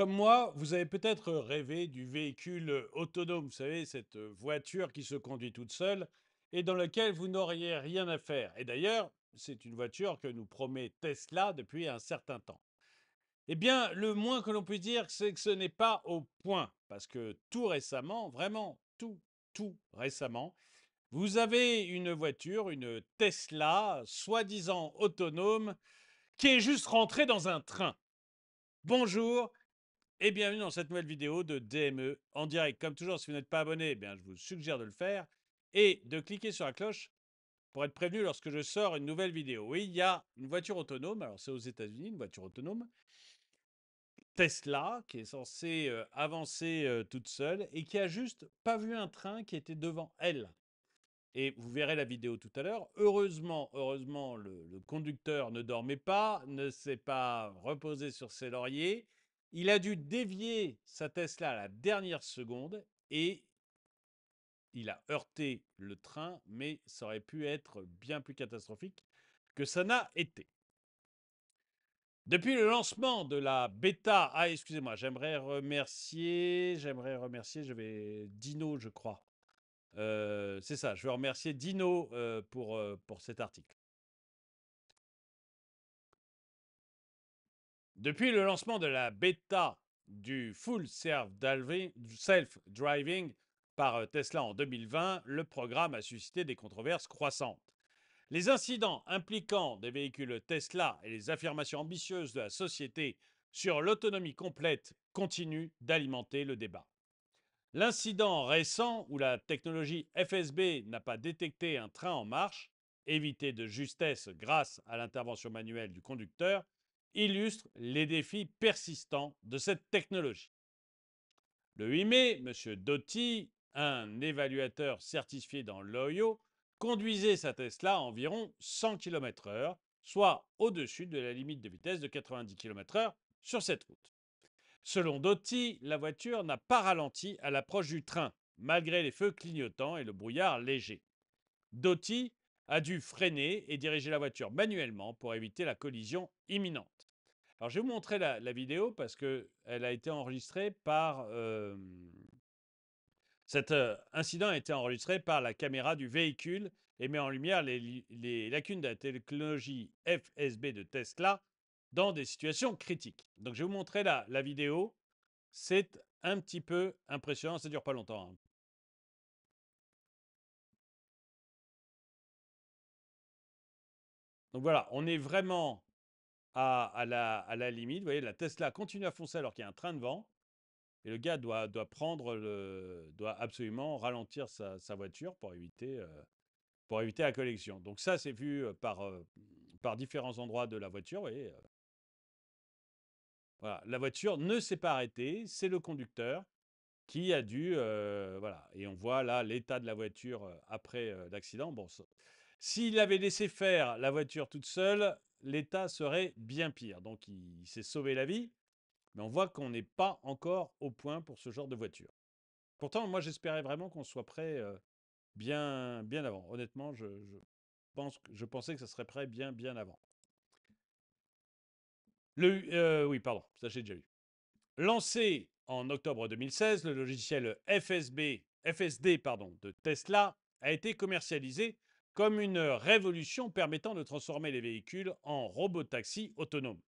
Comme moi, vous avez peut-être rêvé du véhicule autonome, vous savez, cette voiture qui se conduit toute seule et dans laquelle vous n'auriez rien à faire. Et d'ailleurs, c'est une voiture que nous promet Tesla depuis un certain temps. Eh bien, le moins que l'on puisse dire, c'est que ce n'est pas au point, parce que tout récemment, vraiment tout, tout récemment, vous avez une voiture, une Tesla, soi-disant autonome, qui est juste rentrée dans un train. Bonjour, et bienvenue dans cette nouvelle vidéo de DME en direct. Comme toujours, si vous n'êtes pas abonné, eh bien, je vous suggère de le faire et de cliquer sur la cloche pour être prévenu lorsque je sors une nouvelle vidéo. Oui, il y a une voiture autonome, alors c'est aux États-Unis, une voiture autonome, Tesla, qui est censée euh, avancer euh, toute seule et qui a juste pas vu un train qui était devant elle. Et vous verrez la vidéo tout à l'heure. Heureusement, heureusement, le conducteur ne dormait pas, ne s'est pas reposé sur ses lauriers il a dû dévier sa Tesla à la dernière seconde et il a heurté le train, mais ça aurait pu être bien plus catastrophique que ça n'a été. Depuis le lancement de la bêta, ah excusez-moi, j'aimerais remercier, j'aimerais remercier, je Dino, je crois. Euh, c'est ça, je veux remercier Dino euh, pour, euh, pour cet article. Depuis le lancement de la bêta du full self-driving par euh, Tesla en 2020, le programme a suscité des controverses croissantes. Les incidents impliquant des véhicules Tesla et les affirmations ambitieuses de la société sur l'autonomie complète continuent d'alimenter le débat. L'incident récent où la technologie FSB n'a pas détecté un train en marche, évité de justesse grâce à l'intervention manuelle du conducteur, illustre les défis persistants de cette technologie. Le 8 mai, M. Doty, un évaluateur certifié dans l'Oyo, conduisait sa Tesla à environ 100 km/h, soit au-dessus de la limite de vitesse de 90 km/h sur cette route. Selon Doty, la voiture n'a pas ralenti à l'approche du train, malgré les feux clignotants et le brouillard léger. Doty a dû freiner et diriger la voiture manuellement pour éviter la collision imminente. Alors, je vais vous montrer la, vidéo parce qu'elle a été enregistrée par... cet incident a été enregistré par la caméra du véhicule et met en lumière les, lacunes de la technologie FSB de Tesla dans des situations critiques. Donc, je vais vous montrer la, vidéo. C'est un petit peu impressionnant, ça ne dure pas longtemps. Hein. Donc voilà, on est vraiment à, la, limite. Vous voyez, la Tesla continue à foncer alors qu'il y a un train de vent. Et le gars doit, prendre le, doit absolument ralentir sa, voiture pour éviter, euh, pour éviter la collection. Donc ça, c'est vu euh, par, euh, par différents endroits de la voiture. Vous la voiture ne s'est pas arrêtée, c'est le conducteur qui a dû, voilà. Et on voit là l'état de la voiture après l'accident. Bon, s'il avait laissé faire la voiture toute seule, l'état serait bien pire. Donc il, s'est sauvé la vie, mais on voit qu'on n'est pas encore au point pour ce genre de voiture. Pourtant, moi j'espérais vraiment qu'on soit prêt euh, bien, bien avant. Honnêtement, je, je pensais que ça serait prêt bien, bien avant. Le, euh, oui, pardon, ça j'ai déjà lu. Lancé en octobre 2016, le logiciel FSB, FSD pardon, de Tesla a été commercialisé comme une révolution permettant de transformer les véhicules en robotaxis autonomes.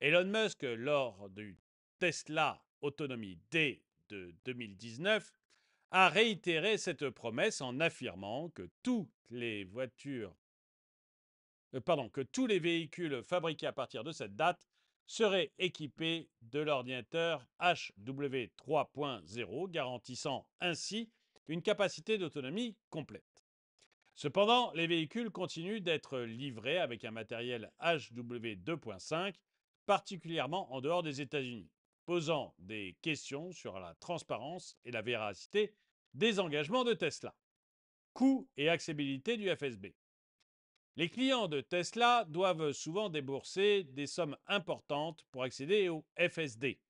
Elon Musk, lors du Tesla Autonomie D de 2019, a réitéré cette promesse en affirmant que toutes les voitures, euh, que tous les véhicules fabriqués à partir de cette date seraient équipés de l'ordinateur HW3.0, garantissant ainsi une capacité d'autonomie complète. Cependant, les véhicules continuent d'être livrés avec un matériel HW 2.5, particulièrement en dehors des États-Unis, posant des questions sur la transparence et la véracité des engagements de Tesla. Coût et accessibilité du FSB. Les clients de Tesla doivent souvent débourser des sommes importantes pour accéder au FSD.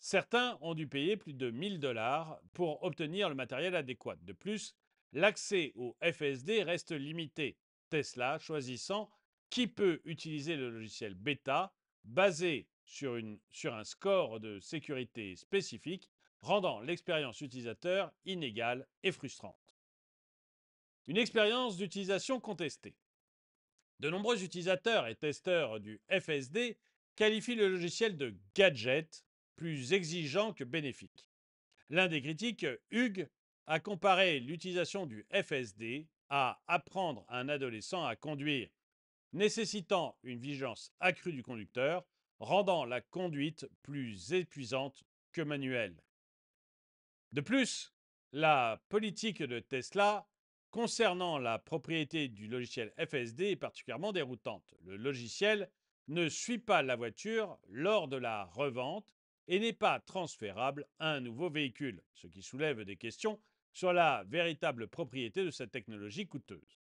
Certains ont dû payer plus de 1000 dollars pour obtenir le matériel adéquat. De plus, L'accès au FSD reste limité, Tesla choisissant qui peut utiliser le logiciel bêta basé sur, une, sur un score de sécurité spécifique, rendant l'expérience utilisateur inégale et frustrante. Une expérience d'utilisation contestée. De nombreux utilisateurs et testeurs du FSD qualifient le logiciel de gadget plus exigeant que bénéfique. L'un des critiques, Hugues, à comparer l'utilisation du FSD à apprendre un adolescent à conduire, nécessitant une vigilance accrue du conducteur, rendant la conduite plus épuisante que manuelle. De plus, la politique de Tesla concernant la propriété du logiciel FSD est particulièrement déroutante. Le logiciel ne suit pas la voiture lors de la revente et n'est pas transférable à un nouveau véhicule, ce qui soulève des questions sur la véritable propriété de cette technologie coûteuse.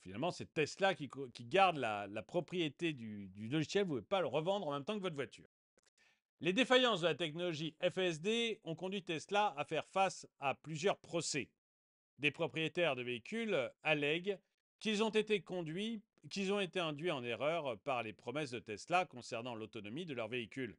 Finalement, c'est Tesla qui, garde la, propriété du, du logiciel, vous ne pouvez pas le revendre en même temps que votre voiture. Les défaillances de la technologie FSD ont conduit Tesla à faire face à plusieurs procès. Des propriétaires de véhicules euh, allèguent qu'ils ont été conduits, qu'ils ont été induits en erreur euh, par les promesses de Tesla concernant l'autonomie de leur véhicule.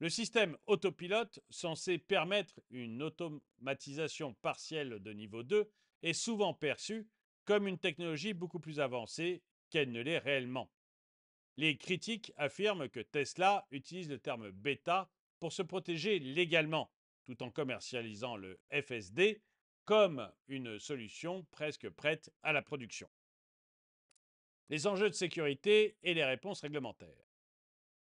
Le système autopilote, censé permettre une automatisation partielle de niveau 2, est souvent perçu comme une technologie beaucoup plus avancée qu'elle ne l'est réellement. Les critiques affirment que Tesla utilise le terme bêta pour se protéger légalement, tout en commercialisant le FSD comme une solution presque prête à la production. Les enjeux de sécurité et les réponses réglementaires.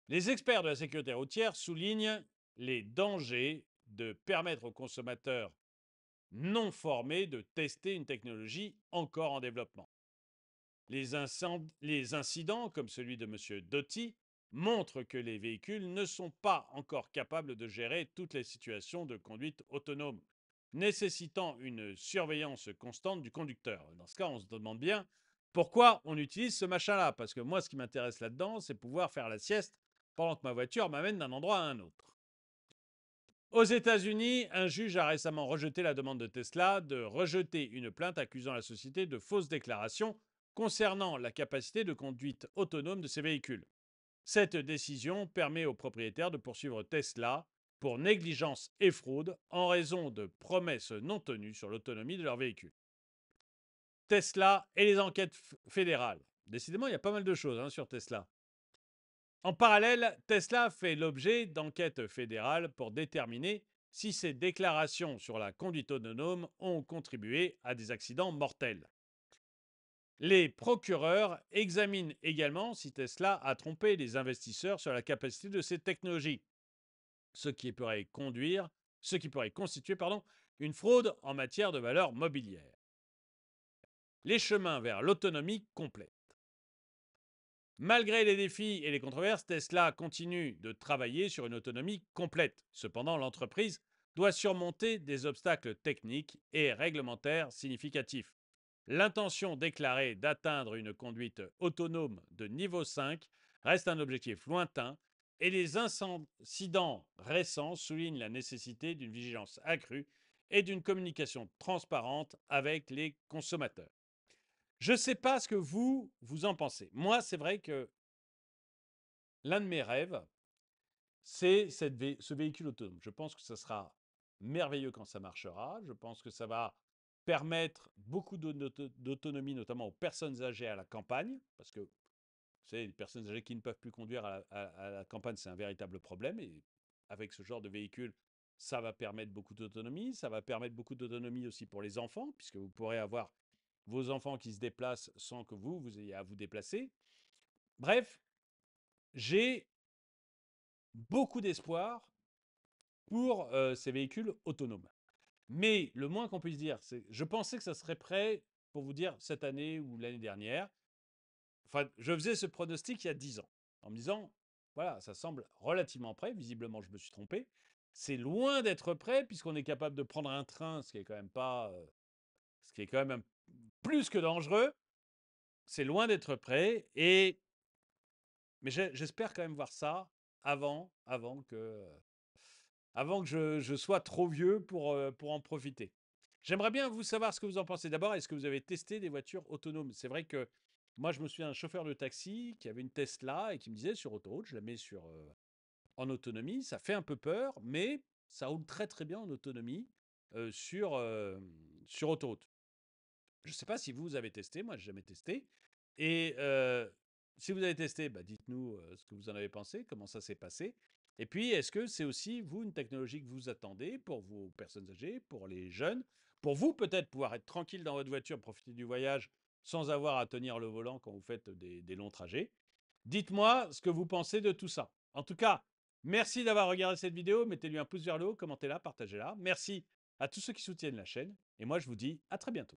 Les experts de la sécurité routière soulignent les dangers de permettre aux consommateurs non formés de tester une technologie encore en développement. Les, incidents, comme celui de M. Dotti, montrent que les véhicules ne sont pas encore capables de gérer toutes les situations de conduite autonome, nécessitant une surveillance constante du conducteur. Dans ce cas, on se demande bien pourquoi on utilise ce machin-là, parce que moi, ce qui m'intéresse là-dedans, c'est pouvoir faire la sieste pendant que ma voiture m'amène d'un endroit à un autre. Aux États-Unis, un juge a récemment rejeté la demande de Tesla de rejeter une plainte accusant la société de fausses déclarations concernant la capacité de conduite autonome de ses véhicules. Cette décision permet aux propriétaires de poursuivre Tesla pour négligence et fraude en raison de promesses non tenues sur l'autonomie de leurs véhicules. Tesla et les enquêtes fédérales. Décidément, il y a pas mal de choses hein, sur Tesla. En parallèle, Tesla fait l'objet d'enquêtes fédérales pour déterminer si ses déclarations sur la conduite autonome ont contribué à des accidents mortels. Les procureurs examinent également si Tesla a trompé les investisseurs sur la capacité de ses technologies, ce qui pourrait conduire, ce qui pourrait constituer pardon, une fraude en matière de valeur mobilière. Les chemins vers l'autonomie complète. Malgré les défis et les controverses, Tesla continue de travailler sur une autonomie complète. Cependant, l'entreprise doit surmonter des obstacles techniques et réglementaires significatifs. L'intention déclarée d'atteindre une conduite autonome de niveau 5 reste un objectif lointain et les incidents récents soulignent la nécessité d'une vigilance accrue et d'une communication transparente avec les consommateurs. Je ne sais pas ce que vous, vous en pensez. Moi, c'est vrai que l'un de mes rêves, c'est ce véhicule autonome. Je pense que ça sera merveilleux quand ça marchera. Je pense que ça va permettre beaucoup d'autonomie, notamment aux personnes âgées à la campagne, parce que c'est les personnes âgées qui ne peuvent plus conduire à la campagne, c'est un véritable problème. Et avec ce genre de véhicule, ça va permettre beaucoup d'autonomie. Ça va permettre beaucoup d'autonomie aussi pour les enfants, puisque vous pourrez avoir vos enfants qui se déplacent sans que vous, vous ayez à vous déplacer. Bref, j'ai beaucoup d'espoir pour euh, ces véhicules autonomes. Mais le moins qu'on puisse dire, c'est je pensais que ça serait prêt pour vous dire cette année ou l'année dernière. Enfin, je faisais ce pronostic il y a 10 ans en me disant voilà, ça semble relativement prêt, visiblement je me suis trompé. C'est loin d'être prêt puisqu'on est capable de prendre un train, ce qui est quand même pas euh, ce qui est quand même plus que dangereux. C'est loin d'être prêt. Et... Mais j'espère quand même voir ça avant, avant que, euh, avant que je, sois trop vieux pour, euh, pour en profiter. J'aimerais bien vous savoir ce que vous en pensez. D'abord, est-ce que vous avez testé des voitures autonomes C'est vrai que moi, je me souviens d'un chauffeur de taxi qui avait une Tesla et qui me disait sur autoroute, je la mets sur, euh, en autonomie. Ça fait un peu peur, mais ça roule très très bien en autonomie sur, sur autoroute. Je ne sais pas si vous avez testé, moi, j'ai jamais testé. Et si vous avez testé, bah, dites-nous ce que vous en avez pensé, comment ça s'est passé. Et puis, est-ce que c'est aussi, vous, une technologie que vous attendez pour vos personnes âgées, pour les jeunes, pour vous, peut-être, pouvoir être tranquille dans votre voiture, profiter du voyage sans avoir à tenir le volant quand vous faites des, des longs trajets Dites-moi ce que vous pensez de tout ça. En tout cas, merci d'avoir regardé cette vidéo. Mettez-lui un pouce vers le haut, commentez-la, partagez-la. Merci à tous ceux qui soutiennent la chaîne. Et moi, je vous dis à très bientôt.